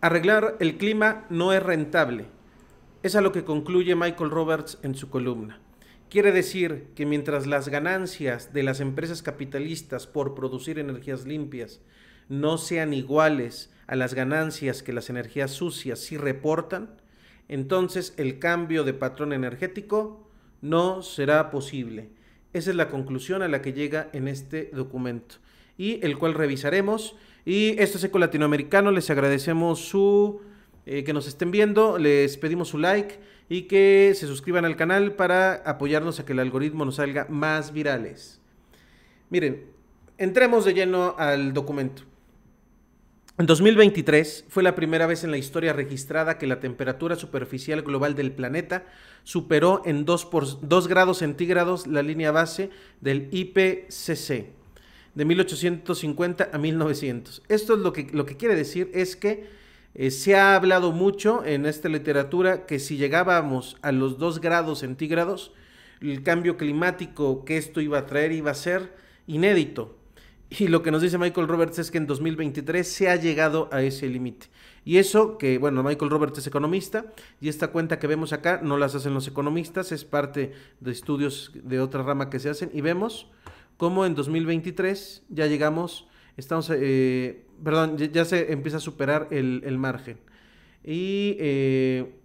Arreglar el clima no es rentable. Es a lo que concluye Michael Roberts en su columna. Quiere decir que mientras las ganancias de las empresas capitalistas por producir energías limpias no sean iguales a las ganancias que las energías sucias sí reportan, entonces el cambio de patrón energético no será posible. Esa es la conclusión a la que llega en este documento y el cual revisaremos y esto es Eco Latinoamericano. Les agradecemos su eh, que nos estén viendo. Les pedimos su like y que se suscriban al canal para apoyarnos a que el algoritmo nos salga más virales. Miren, entremos de lleno al documento. En 2023 fue la primera vez en la historia registrada que la temperatura superficial global del planeta superó en dos por, 2 grados centígrados la línea base del IPCC de 1850 a 1900. Esto es lo que, lo que quiere decir es que eh, se ha hablado mucho en esta literatura que si llegábamos a los 2 grados centígrados, el cambio climático que esto iba a traer iba a ser inédito. Y lo que nos dice Michael Roberts es que en 2023 se ha llegado a ese límite. Y eso que, bueno, Michael Roberts es economista y esta cuenta que vemos acá no las hacen los economistas, es parte de estudios de otra rama que se hacen y vemos como en 2023 ya llegamos, estamos, eh, perdón, ya, se empieza a superar el, margen. Y eh,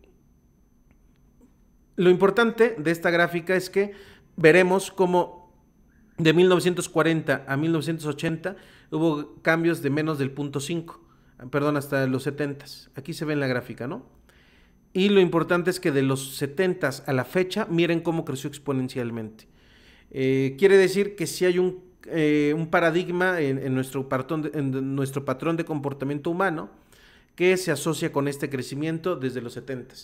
lo importante de esta gráfica es que veremos cómo de 1940 a 1980 hubo cambios de menos del punto 5, perdón, hasta los 70. Aquí se ve en la gráfica, ¿no? Y lo importante es que de los 70 a la fecha, miren cómo creció exponencialmente. Eh, quiere decir que si hay eh, un, paradigma en, nuestro patrón de, en nuestro patrón de comportamiento humano que se asocia con este crecimiento desde los 70.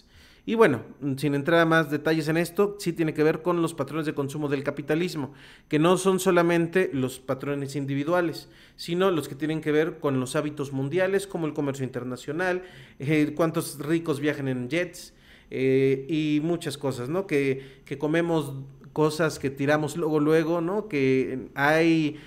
Y bueno, sin entrar a más detalles en esto, sí tiene que ver con los patrones de consumo del capitalismo, que no son solamente los patrones individuales, sino los que tienen que ver con los hábitos mundiales, como el comercio internacional, eh, cuántos ricos viajan en jets, y muchas cosas, ¿no? Que, que comemos cosas que tiramos luego, luego, ¿no? Que hay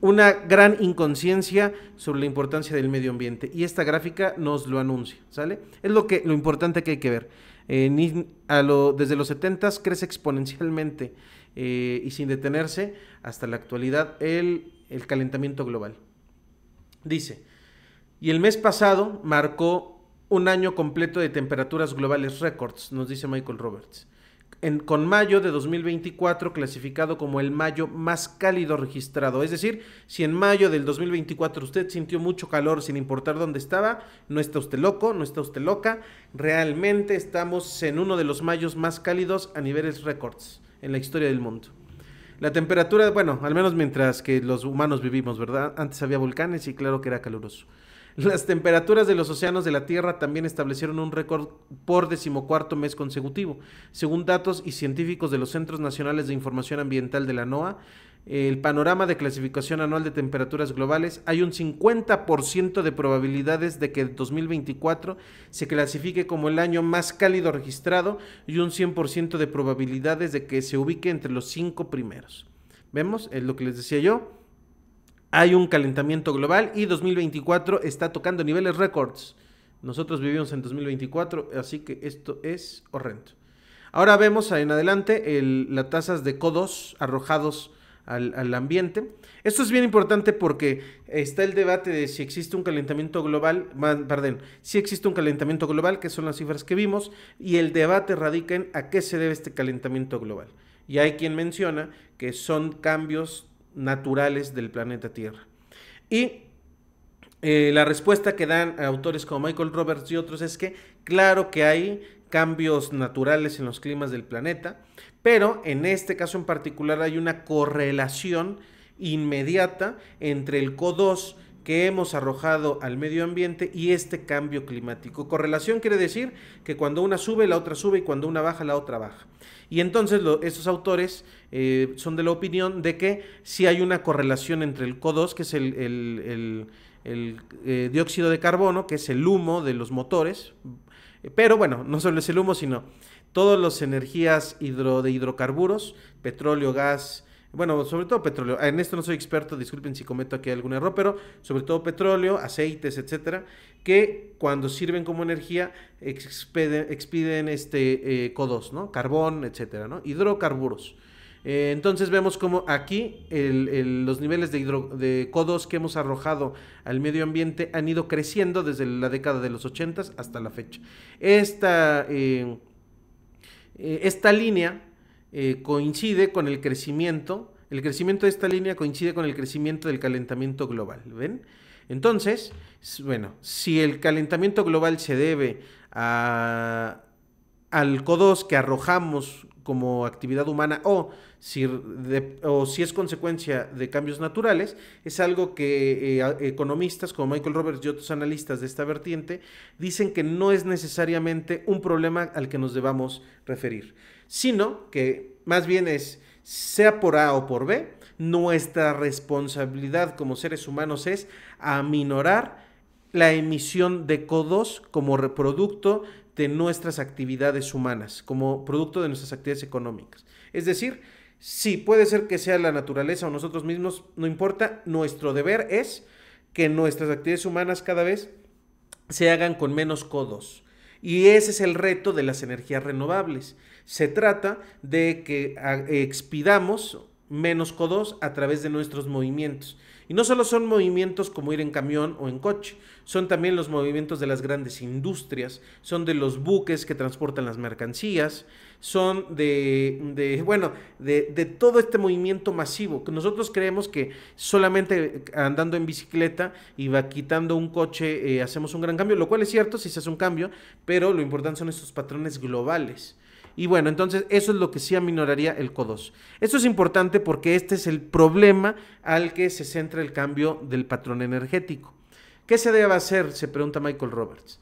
una gran inconsciencia sobre la importancia del medio ambiente. Y esta gráfica nos lo anuncia, ¿sale? Es lo, que, lo importante que hay que ver. desde los 70 crece exponencialmente eh, y sin detenerse hasta la actualidad el, el calentamiento global. Dice, y el mes pasado marcó un año completo de temperaturas globales récords, nos dice Michael Roberts con mayo de 2024 clasificado como el mayo más cálido registrado. Es decir, si en mayo del 2024 usted sintió mucho calor sin importar dónde estaba, no está usted loco, no está usted loca, realmente estamos en uno de los mayos más cálidos a niveles récords en la historia del mundo. La temperatura, bueno, al menos mientras que los humanos vivimos, ¿verdad? Antes había volcanes y claro que era caluroso. Las temperaturas de los océanos de la Tierra también establecieron un récord por decimocuarto mes consecutivo. Según datos y científicos de los Centros Nacionales de Información Ambiental de la NOAA, el panorama de clasificación anual de temperaturas globales, hay un 50% de probabilidades de que el 2024 se clasifique como el año más cálido registrado y un 100% de probabilidades de que se ubique entre los cinco primeros. ¿Vemos? Es lo que les decía yo hay un calentamiento global y 2024 está tocando niveles récords. Nosotros vivimos en 2024, así que esto es horrendo. Ahora vemos en adelante las tasas de CO2 arrojados al, al, ambiente. Esto es bien importante porque está el debate de si existe un calentamiento global, perdón, si existe un calentamiento global, que son las cifras que vimos, y el debate radica en a qué se debe este calentamiento global. Y hay quien menciona que son cambios naturales del planeta Tierra. Y eh, la respuesta que dan autores como Michael Roberts y otros es que claro que hay cambios naturales en los climas del planeta, pero en este caso en particular hay una correlación inmediata entre el CO2 que hemos arrojado al medio ambiente y este cambio climático. Correlación quiere decir que cuando una sube, la otra sube y cuando una baja, la otra baja. Y entonces estos autores eh, son de la opinión de que si hay una correlación entre el CO2, que es el, eh, dióxido de carbono, que es el humo de los motores, pero bueno, no solo es el humo, sino todas las energías de hidrocarburos, petróleo, gas, bueno, sobre todo petróleo. Ah, en esto no soy experto, disculpen si cometo aquí algún error, pero sobre todo petróleo, aceites, etcétera, que cuando sirven como energía expiden este eh, CO2, ¿no? Carbón, etcétera, ¿no? Hidrocarburos. Eh, entonces vemos como aquí los niveles de, de CO2 que hemos arrojado al medio ambiente han ido creciendo desde la década de los 80 hasta la fecha. Esta, eh, esta línea eh, coincide con el crecimiento, el crecimiento de esta línea coincide con el crecimiento del calentamiento global, ¿ven? Entonces, bueno, si el calentamiento global se debe al CO2 que arrojamos como actividad humana o si, o si es consecuencia de cambios naturales, es algo que eh, economistas como Michael Roberts y otros analistas de esta vertiente dicen que no es necesariamente un problema al que nos debamos referir, sino que más bien es sea por A o por B, nuestra responsabilidad como seres humanos es aminorar la emisión de CO2 como reproducto de nuestras actividades humanas, como producto de nuestras actividades económicas. Es decir, si puede ser que sea la naturaleza o nosotros mismos, no importa, nuestro deber es que nuestras actividades humanas cada vez se hagan con menos codos. Y ese es el reto de las energías renovables. Se trata de que ah, expidamos menos codos a través de nuestros movimientos. Y no solo son movimientos como ir en camión o en coche, son también los movimientos de las grandes industrias, son de los buques que transportan las mercancías, son de, bueno, de, todo este movimiento masivo, que nosotros creemos que solamente andando en bicicleta y va quitando un coche eh, hacemos un gran cambio, lo cual es cierto si se hace un cambio, pero lo importante son estos patrones globales. Y bueno, entonces eso es lo que sí aminoraría el CO2. Esto es importante porque este es el problema al que se centra el cambio del patrón energético. ¿Qué se debe hacer? Se pregunta Michael Roberts.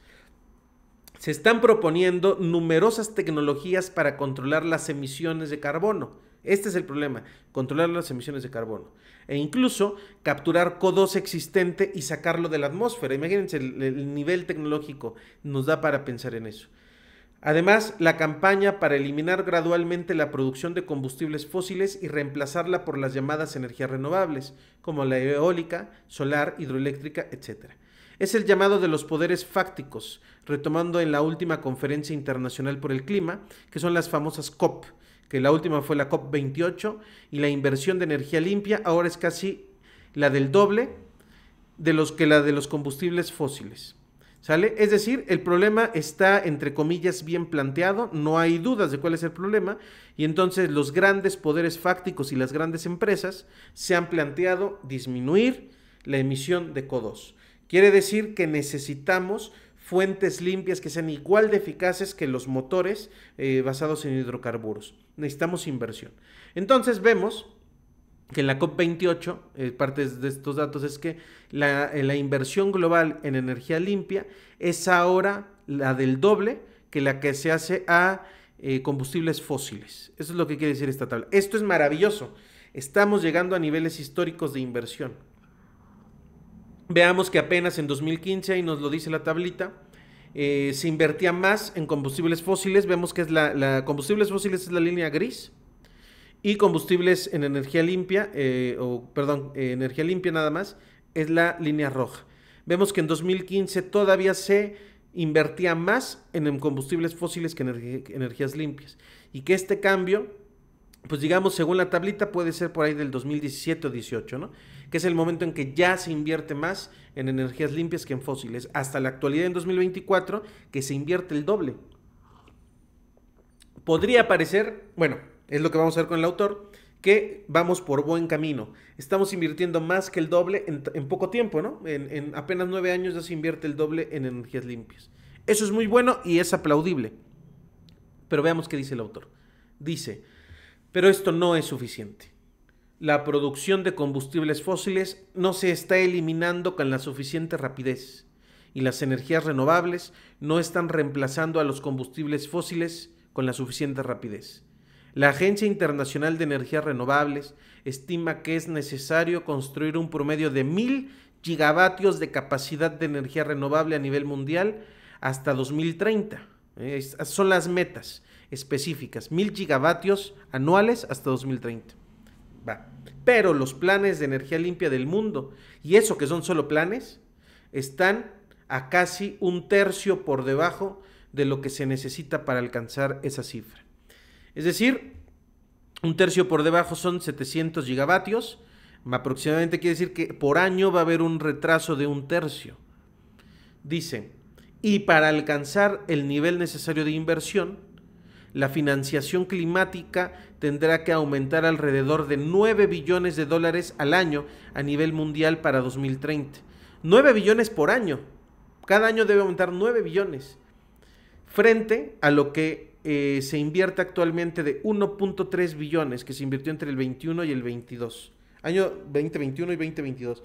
Se están proponiendo numerosas tecnologías para controlar las emisiones de carbono. Este es el problema, controlar las emisiones de carbono. E incluso capturar CO2 existente y sacarlo de la atmósfera. Imagínense el, el nivel tecnológico, nos da para pensar en eso. Además, la campaña para eliminar gradualmente la producción de combustibles fósiles y reemplazarla por las llamadas energías renovables, como la eólica, solar, hidroeléctrica, etc. Es el llamado de los poderes fácticos, retomando en la última Conferencia Internacional por el Clima, que son las famosas COP, que la última fue la COP28, y la inversión de energía limpia ahora es casi la del doble de los que la de los combustibles fósiles. ¿Sale? Es decir, el problema está, entre comillas, bien planteado, no hay dudas de cuál es el problema, y entonces los grandes poderes fácticos y las grandes empresas se han planteado disminuir la emisión de CO2. Quiere decir que necesitamos fuentes limpias que sean igual de eficaces que los motores eh, basados en hidrocarburos. Necesitamos inversión. Entonces vemos que en la COP28, eh, parte de estos datos es que eh, la, inversión global en energía limpia es ahora la del doble que la que se hace a eh, combustibles fósiles. Eso es lo que quiere decir esta tabla. Esto es maravilloso. Estamos llegando a niveles históricos de inversión. Veamos que apenas en 2015, y nos lo dice la tablita, se invertía más en combustibles fósiles. Vemos que es la, la combustibles fósiles es la línea gris y combustibles en energía limpia, eh, o perdón, eh, energía limpia nada más, es la línea roja. Vemos que en 2015 todavía se invertía más en em, combustibles fósiles que en energías limpias. Y que este cambio, pues digamos, según la tablita, puede ser por ahí del 2017 o 18, ¿no? Que es el momento en que ya se invierte más en energías limpias que en fósiles. Hasta la actualidad, en 2024, que se invierte el doble. Podría parecer, bueno, es lo que vamos a ver con el autor, que vamos por buen camino. Estamos invirtiendo más que el doble en, poco tiempo, ¿no? En, en, apenas nueve años ya se invierte el doble en energías limpias. Eso es muy bueno y es aplaudible. Pero veamos qué dice el autor. Dice, pero esto no es suficiente. La producción de combustibles fósiles no se está eliminando con la suficiente rapidez y las energías renovables no están reemplazando a los combustibles fósiles con la suficiente rapidez. La Agencia Internacional de Energías Renovables estima que es necesario construir un promedio de 1.000 gigavatios de capacidad de energía renovable a nivel mundial hasta 2030. son las metas específicas, mil gigavatios anuales hasta 2030. Pero los planes de energía limpia del mundo, y eso que son solo planes, están a casi un tercio por debajo de lo que se necesita para alcanzar esa cifra. Es decir, un tercio por debajo son 700 gigavatios. Aproximadamente quiere decir que por año va a haber un retraso de un tercio. Dice, y para alcanzar el nivel necesario de inversión, la financiación climática tendrá que aumentar alrededor de 9 billones de dólares al año a nivel mundial para 2030. 9 billones por año. Cada año debe aumentar 9 billones. Frente a lo que eh, se invierte actualmente de 1.3 billones, que se invirtió entre el 21 y el 22. Año 2021 y 2022.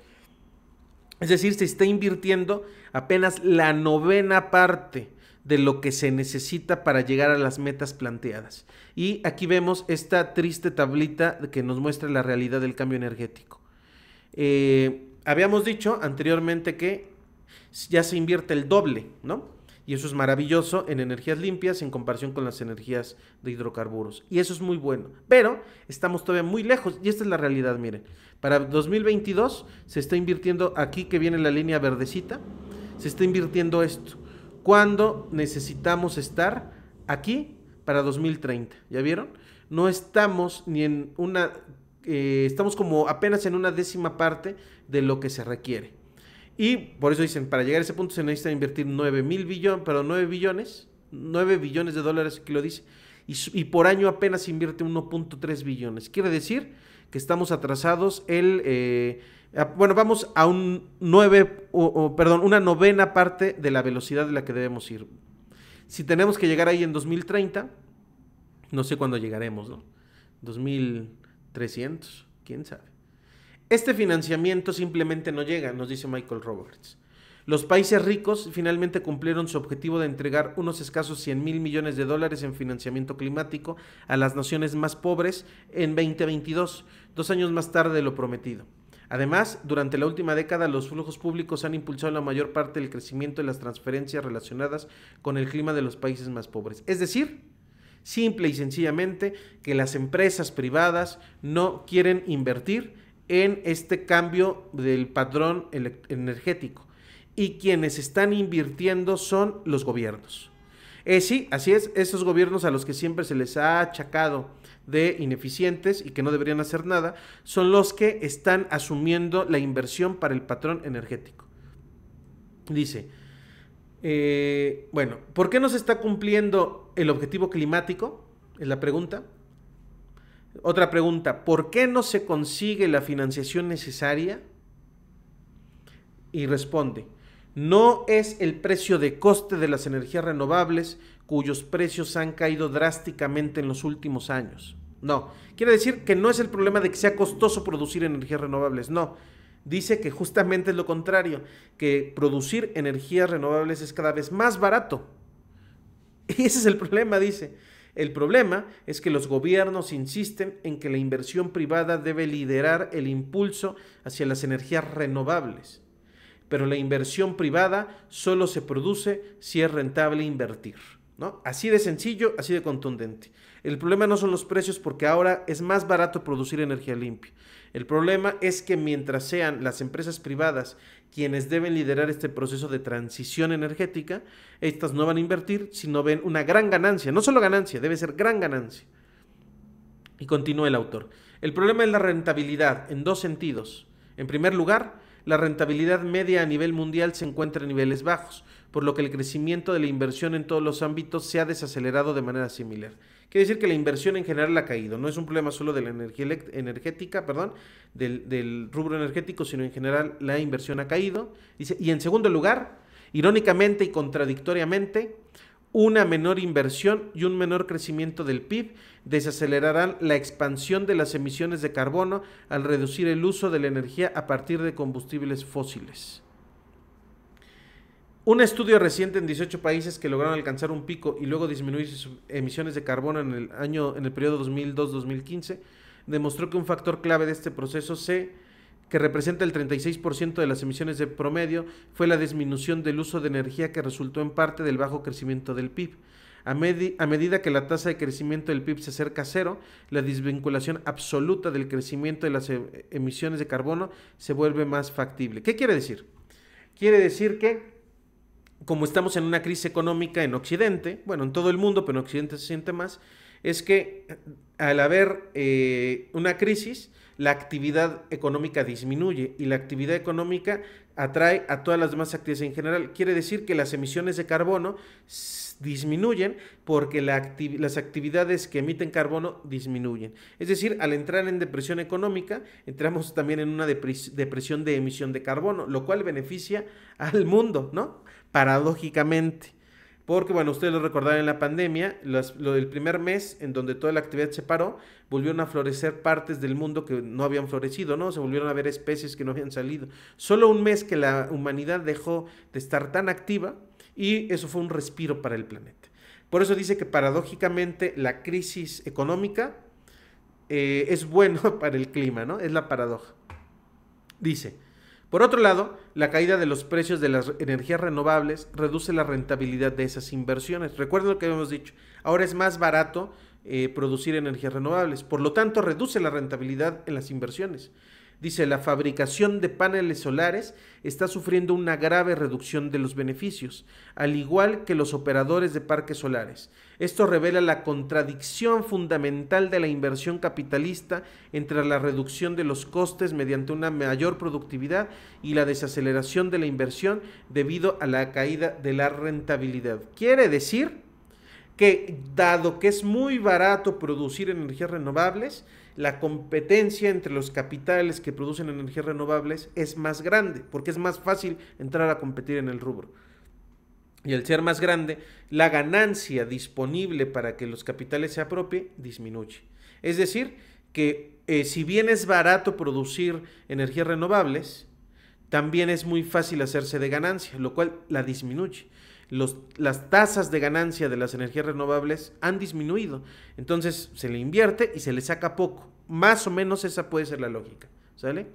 Es decir, se está invirtiendo apenas la novena parte de lo que se necesita para llegar a las metas planteadas. Y aquí vemos esta triste tablita que nos muestra la realidad del cambio energético. Eh, habíamos dicho anteriormente que ya se invierte el doble, ¿no? Y eso es maravilloso en energías limpias en comparación con las energías de hidrocarburos. Y eso es muy bueno. Pero estamos todavía muy lejos y esta es la realidad, miren. Para 2022 se está invirtiendo aquí que viene la línea verdecita, se está invirtiendo esto. ¿Cuándo necesitamos estar aquí para 2030? ¿Ya vieron? No estamos ni en una eh, estamos como apenas en una décima parte de lo que se requiere. Y por eso dicen, para llegar a ese punto se necesita invertir 9 mil billones, pero 9 billones, 9 billones de dólares, que lo dice, y, por año apenas invierte 1.3 billones. Quiere decir que estamos atrasados el... Eh, bueno, vamos a un 9, perdón, una novena parte de la velocidad de la que debemos ir. Si tenemos que llegar ahí en 2030, no sé cuándo llegaremos, ¿no? 2300, quién sabe. Este financiamiento simplemente no llega, nos dice Michael Roberts. Los países ricos finalmente cumplieron su objetivo de entregar unos escasos 100 mil millones de dólares en financiamiento climático a las naciones más pobres en 2022, dos años más tarde de lo prometido. Además, durante la última década los flujos públicos han impulsado la mayor parte del crecimiento de las transferencias relacionadas con el clima de los países más pobres. Es decir, simple y sencillamente que las empresas privadas no quieren invertir en este cambio del patrón energético. Y quienes están invirtiendo son los gobiernos. Eh, sí, así es, esos gobiernos a los que siempre se les ha achacado de ineficientes y que no deberían hacer nada, son los que están asumiendo la inversión para el patrón energético. Dice, eh, bueno, ¿por qué no se está cumpliendo el objetivo climático? Es la pregunta. Otra pregunta, ¿por qué no se consigue la financiación necesaria? Y responde, no es el precio de coste de las energías renovables cuyos precios han caído drásticamente en los últimos años. No, quiere decir que no es el problema de que sea costoso producir energías renovables, no. Dice que justamente es lo contrario, que producir energías renovables es cada vez más barato. Y ese es el problema, dice. El problema es que los gobiernos insisten en que la inversión privada debe liderar el impulso hacia las energías renovables. Pero la inversión privada solo se produce si es rentable invertir. ¿no? Así de sencillo, así de contundente. El problema no son los precios porque ahora es más barato producir energía limpia. El problema es que mientras sean las empresas privadas quienes deben liderar este proceso de transición energética, estas no van a invertir no ven una gran ganancia, no solo ganancia, debe ser gran ganancia. Y continúa el autor. El problema es la rentabilidad en dos sentidos. En primer lugar, la rentabilidad media a nivel mundial se encuentra en niveles bajos, por lo que el crecimiento de la inversión en todos los ámbitos se ha desacelerado de manera similar. Quiere decir que la inversión en general ha caído, no es un problema solo de la energía energética, perdón, del, rubro energético, sino en general la inversión ha caído. y en segundo lugar, irónicamente y contradictoriamente, una menor inversión y un menor crecimiento del PIB desacelerarán la expansión de las emisiones de carbono al reducir el uso de la energía a partir de combustibles fósiles. Un estudio reciente en 18 países que lograron alcanzar un pico y luego disminuir sus emisiones de carbono en el año en el periodo 2002-2015 demostró que un factor clave de este proceso C, que representa el 36% de las emisiones de promedio, fue la disminución del uso de energía que resultó en parte del bajo crecimiento del PIB. A, medida que la tasa de crecimiento del PIB se acerca a cero, la desvinculación absoluta del crecimiento de las e, emisiones de carbono se vuelve más factible. ¿Qué quiere decir? Quiere decir que como estamos en una crisis económica en Occidente, bueno, en todo el mundo, pero en Occidente se siente más, es que eh, al haber eh, una crisis, la actividad económica disminuye y la actividad económica atrae a todas las demás actividades en general. Quiere decir que las emisiones de carbono disminuyen porque la las actividades que emiten carbono disminuyen. Es decir, al entrar en depresión económica, entramos también en una depresión de emisión de carbono, lo cual beneficia al mundo, ¿no? paradójicamente. Porque, bueno, ustedes lo recordarán en la pandemia, lo del primer mes en donde toda la actividad se paró, volvieron a florecer partes del mundo que no habían florecido, ¿no? Se volvieron a ver especies que no habían salido. Solo un mes que la humanidad dejó de estar tan activa y eso fue un respiro para el planeta. Por eso dice que paradójicamente la crisis económica eh, es bueno para el clima, ¿no? Es la paradoja. Dice, por otro lado, la caída de los precios de las energías renovables reduce la rentabilidad de esas inversiones. Recuerden lo que habíamos dicho, ahora es más barato eh, producir energías renovables, por lo tanto reduce la rentabilidad en las inversiones. Dice, la fabricación de paneles solares está sufriendo una grave reducción de los beneficios, al igual que los operadores de parques solares. Esto revela la contradicción fundamental de la inversión capitalista entre la reducción de los costes mediante una mayor productividad y la desaceleración de la inversión debido a la caída de la rentabilidad. Quiere decir que dado que es muy barato producir energías renovables, la competencia entre los capitales que producen energías renovables es más grande, porque es más fácil entrar a competir en el rubro y el ser más grande, la ganancia disponible para que los capitales se apropie disminuye. Es decir, que eh, si bien es barato producir energías renovables, también es muy fácil hacerse de ganancia, lo cual la disminuye. las tasas de ganancia de las energías renovables han disminuido. Entonces se le invierte y se le saca poco. Más o menos esa puede ser la lógica. ¿Sale?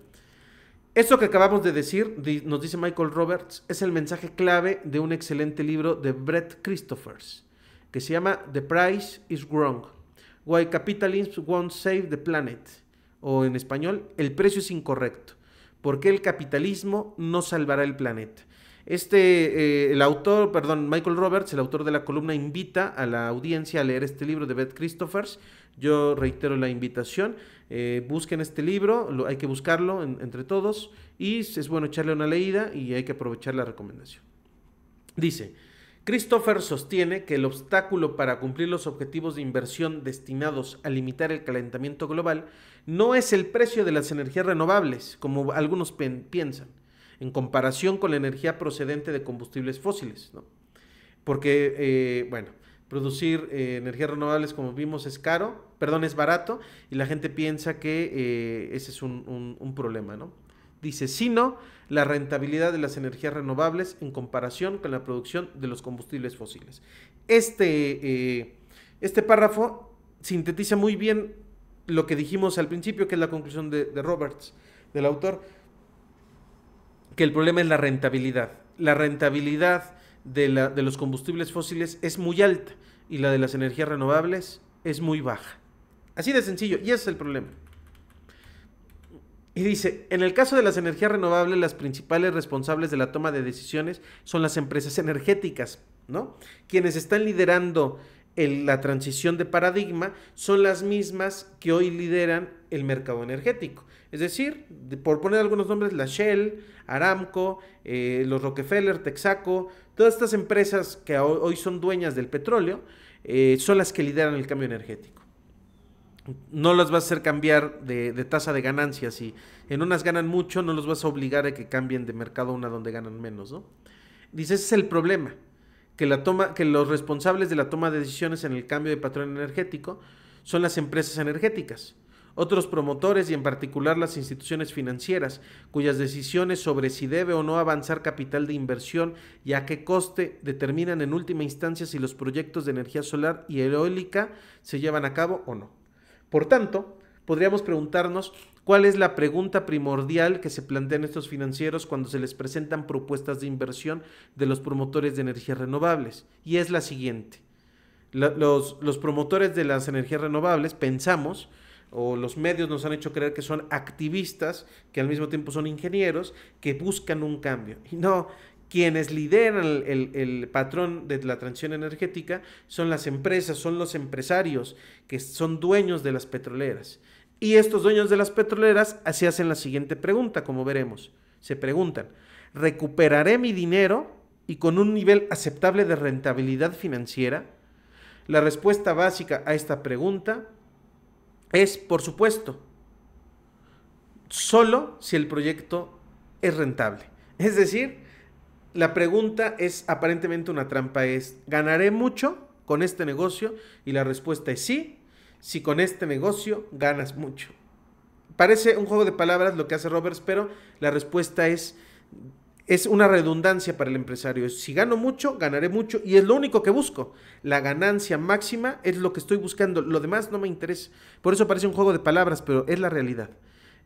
Esto que acabamos de decir, nos dice Michael Roberts, es el mensaje clave de un excelente libro de Brett Christophers, que se llama The Price is Wrong. Why Capitalism Won't Save the Planet. O en español, El precio es incorrecto. porque el capitalismo no salvará el planeta? Este, eh, el autor, perdón, Michael Roberts, el autor de la columna, invita a la audiencia a leer este libro de Brett Christophers yo reitero la invitación, eh, busquen este libro, hay que buscarlo entre todos y es bueno echarle una leída y hay que aprovechar la recomendación. Dice, Christopher sostiene que el obstáculo para cumplir los objetivos de inversión destinados a limitar el calentamiento global no es el precio de las energías renovables, como algunos piensan, en comparación con la energía procedente de combustibles fósiles, Porque, eh, bueno, producir eh, energías renovables, como vimos, es caro, perdón, es barato, y la gente piensa que eh, ese es un, problema, ¿no? Dice, sino la rentabilidad de las energías renovables en comparación con la producción de los combustibles fósiles. Este, eh, este párrafo sintetiza muy bien lo que dijimos al principio, que es la conclusión de, de Roberts, del autor, que el problema es la rentabilidad. La rentabilidad de, la, de los combustibles fósiles es muy alta y la de las energías renovables es muy baja. Así de sencillo, y ese es el problema. Y dice, en el caso de las energías renovables, las principales responsables de la toma de decisiones son las empresas energéticas, ¿no? Quienes están liderando la transición de paradigma son las mismas que hoy lideran el mercado energético. Es decir, por poner algunos nombres, la Shell, Aramco, eh, los Rockefeller, Texaco, todas estas empresas que hoy son dueñas del petróleo, eh, son las que lideran el cambio energético. No las vas a hacer cambiar de, de tasa de ganancias y en unas ganan mucho, no los vas a obligar a que cambien de mercado a una donde ganan menos, ¿no? Dice, ese es el problema, que, la toma, que los responsables de la toma de decisiones en el cambio de patrón energético son las empresas energéticas otros promotores y en particular las instituciones financieras, cuyas decisiones sobre si debe o no avanzar capital de inversión y a qué coste determinan en última instancia si los proyectos de energía solar y eólica se llevan a cabo o no. Por tanto, podríamos preguntarnos cuál es la pregunta primordial que se plantean estos financieros cuando se les presentan propuestas de inversión de los promotores de energías renovables, y es la siguiente. los, los promotores de las energías renovables pensamos o los medios nos han hecho creer que son activistas, que al mismo tiempo son ingenieros, que buscan un cambio. Y no, quienes lideran el, patrón de la transición energética son las empresas, son los empresarios que son dueños de las petroleras. Y estos dueños de las petroleras así hacen la siguiente pregunta, como veremos. Se preguntan, ¿recuperaré mi dinero y con un nivel aceptable de rentabilidad financiera? La respuesta básica a esta pregunta es, por supuesto, solo si el proyecto es rentable. Es decir, la pregunta es aparentemente una trampa, es, ¿ganaré mucho con este negocio? Y la respuesta es sí, si con este negocio ganas mucho. Parece un juego de palabras lo que hace Roberts, pero la respuesta es es una redundancia para el empresario. Si gano mucho, ganaré mucho y es lo único que busco. La ganancia máxima es lo que estoy buscando. Lo demás no me interesa. Por eso parece un juego de palabras, pero es la realidad.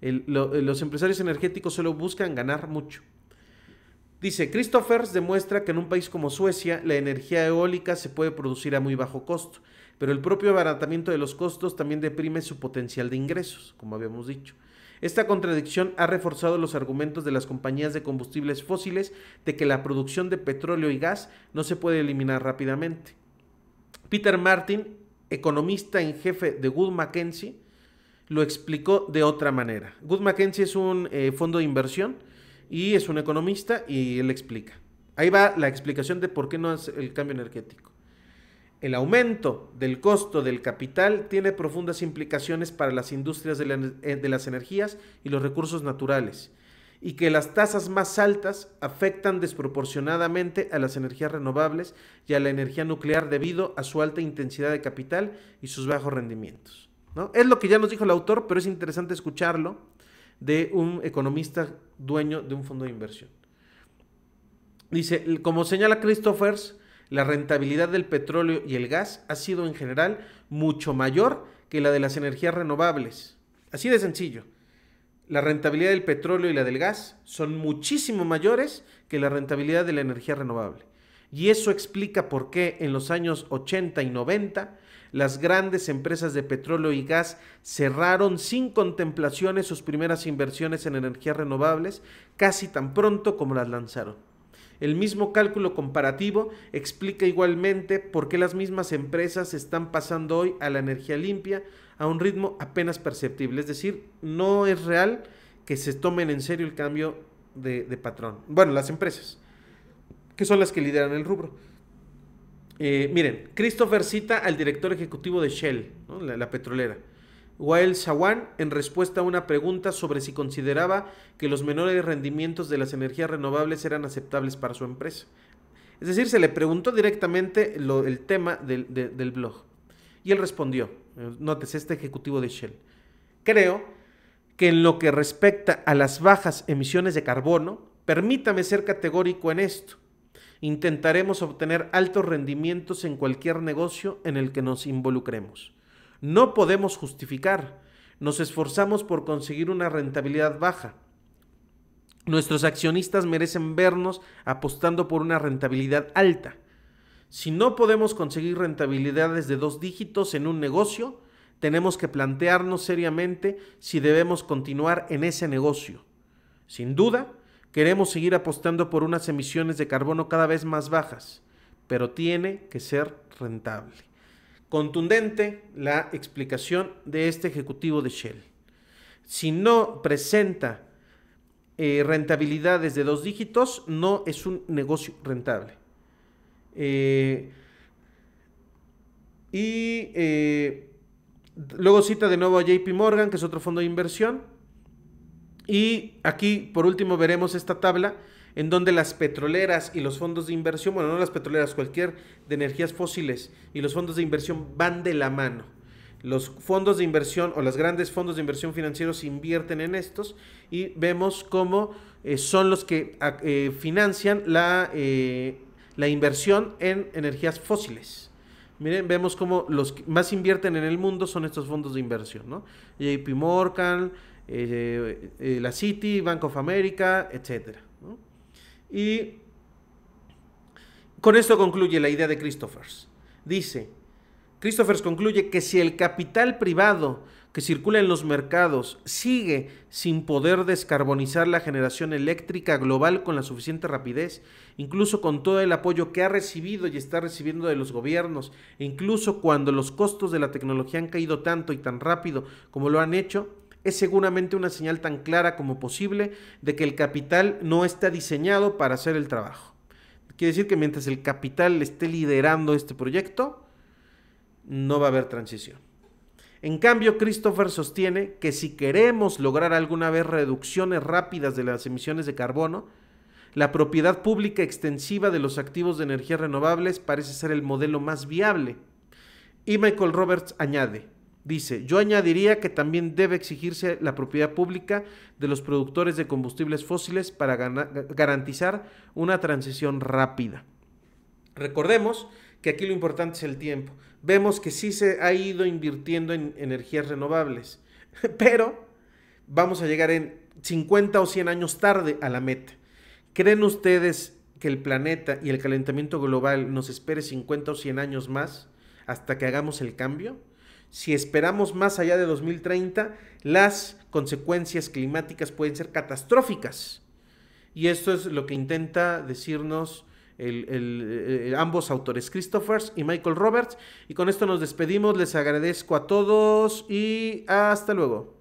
los empresarios energéticos solo buscan ganar mucho. Dice, Christopher demuestra que en un país como Suecia la energía eólica se puede producir a muy bajo costo, pero el propio abaratamiento de los costos también deprime su potencial de ingresos, como habíamos dicho. Esta contradicción ha reforzado los argumentos de las compañías de combustibles fósiles de que la producción de petróleo y gas no se puede eliminar rápidamente. Peter Martin, economista en jefe de Wood Mackenzie, lo explicó de otra manera. Good Mackenzie es un eh, fondo de inversión y es un economista y él explica. Ahí va la explicación de por qué no hace el cambio energético. El aumento del costo del capital tiene profundas implicaciones para las industrias eh, de, las energías y los recursos naturales, y que las tasas más altas afectan desproporcionadamente a las energías renovables y a la energía nuclear debido a su alta intensidad de capital y sus bajos rendimientos. ¿no? Es lo que ya nos dijo el autor, pero es interesante escucharlo de un economista dueño de un fondo de inversión. Dice, como señala Christophers, la rentabilidad del petróleo y el gas ha sido en general mucho mayor que la de las energías renovables. Así de sencillo. La rentabilidad del petróleo y la del gas son muchísimo mayores que la rentabilidad de la energía renovable. Y eso explica por qué en los años 80 y 90 las grandes empresas de petróleo y gas cerraron sin contemplaciones sus primeras inversiones en energías renovables casi tan pronto como las lanzaron. El mismo cálculo comparativo explica igualmente por qué las mismas empresas están pasando hoy a la energía limpia a un ritmo apenas perceptible. Es decir, no es real que se tomen en serio el cambio de, patrón. Bueno, las empresas, que son las que lideran el rubro. Eh, miren, Christopher cita al director ejecutivo de Shell, la petrolera Wael Shawan en respuesta a una pregunta sobre si consideraba que los menores rendimientos de las energías renovables eran aceptables para su empresa. Es decir, se le preguntó directamente el tema del, blog. Y él respondió, eh, notes este ejecutivo de Shell. Creo que en lo que respecta a las bajas emisiones de carbono, permítame ser categórico en esto. Intentaremos obtener altos rendimientos en cualquier negocio en el que nos involucremos no podemos justificar. Nos esforzamos por conseguir una rentabilidad baja. Nuestros accionistas merecen vernos apostando por una rentabilidad alta. Si no podemos conseguir rentabilidades de dos dígitos en un negocio, tenemos que plantearnos seriamente si debemos continuar en ese negocio. Sin duda, queremos seguir apostando por unas emisiones de carbono cada vez más bajas, pero tiene que ser rentable contundente la explicación de este ejecutivo de Shell. Si no presenta rentabilidad eh, rentabilidades de dos dígitos, no es un negocio rentable. Eh, y eh, luego cita de nuevo a JP Morgan, que es otro fondo de inversión. Y aquí, por último, veremos esta tabla en donde las petroleras y los fondos de inversión, bueno, no las petroleras, cualquier de energías fósiles y los fondos de inversión van de la mano. Los fondos de inversión o los grandes fondos de inversión financieros invierten en estos y vemos cómo eh, son los que ah, eh, financian la, eh, la inversión en energías fósiles. Miren, vemos cómo los que más invierten en el mundo son estos fondos de inversión, ¿no? JP Morgan, la City, Bank of America, etcétera. Y con esto concluye la idea de Christophers. Dice, Christophers concluye que si el capital privado que circula en los mercados sigue sin poder descarbonizar la generación eléctrica global con la suficiente rapidez, incluso con todo el apoyo que ha recibido y está recibiendo de los gobiernos, e incluso cuando los costos de la tecnología han caído tanto y tan rápido como lo han hecho, es seguramente una señal tan clara como posible de que el capital no está diseñado para hacer el trabajo. Quiere decir que mientras el capital esté liderando este proyecto, no va a haber transición. En cambio, Christopher sostiene que si queremos lograr alguna vez reducciones rápidas de las emisiones de carbono, la propiedad pública extensiva de los activos de energías renovables parece ser el modelo más viable. Y Michael Roberts añade, Dice, yo añadiría que también debe exigirse la propiedad pública de los productores de combustibles fósiles para garantizar una transición rápida. Recordemos que aquí lo importante es el tiempo. Vemos que sí se ha ido invirtiendo en energías renovables, pero vamos a llegar en 50 o 100 años tarde a la meta. ¿Creen ustedes que el planeta y el calentamiento global nos espere 50 o 100 años más hasta que hagamos el cambio? si esperamos más allá de 2030, las consecuencias climáticas pueden ser catastróficas. Y esto es lo que intenta decirnos eh, ambos autores, Christophers y Michael Roberts. Y con esto nos despedimos, les agradezco a todos y hasta luego.